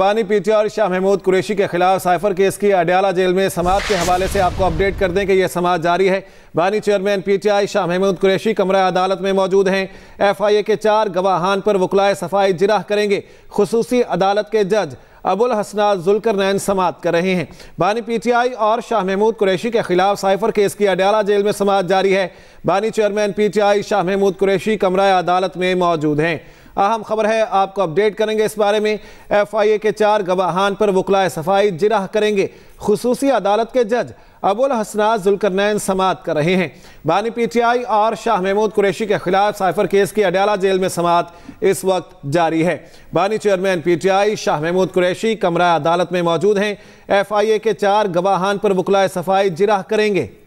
बानी पीटीआर शाह महमूद कुरेशी के खिलाफ साइफर केस की अडयाला जेल में समाज के हवाले से आपको अपडेट कर दें कि यह समाज जारी है बानी चेयरमैन पीटीआई शाह महमूद कुरेशी कमरा अदालत में मौजूद हैं एफआईए के चार गवाहान पर वकलाए सफाई जिराह करेंगे खसूसी अदालत के जज अबुल हसनाज जुलकर नैन समात कर रहे हैं बानी पीटीआई और शाह महमूद कुरैशी के खिलाफ साइफर केस की अडयाला जेल में समाज जारी है बानी चेयरमैन पीटीआई शाह महमूद कुरैशी कमरा अदालत में मौजूद हैं अहम खबर है आपको अपडेट करेंगे इस बारे में एफ आई ए के चार गवाहान पर वकलाए सफाई जिरह करेंगे खसूसी अदालत के जज अबुल हसना जुलकरनैन समात कर रहे हैं बानी पीटीआई और शाह महमूद कुरैशी के खिलाफ साइफर केस की अडयाला जेल में समात इस वक्त जारी है बानी चेयरमैन पीटीआई शाह महमूद कुरैशी कमरा अदालत में मौजूद हैं एफआईए के चार गवाहान पर वकलाए सफाई जिरा करेंगे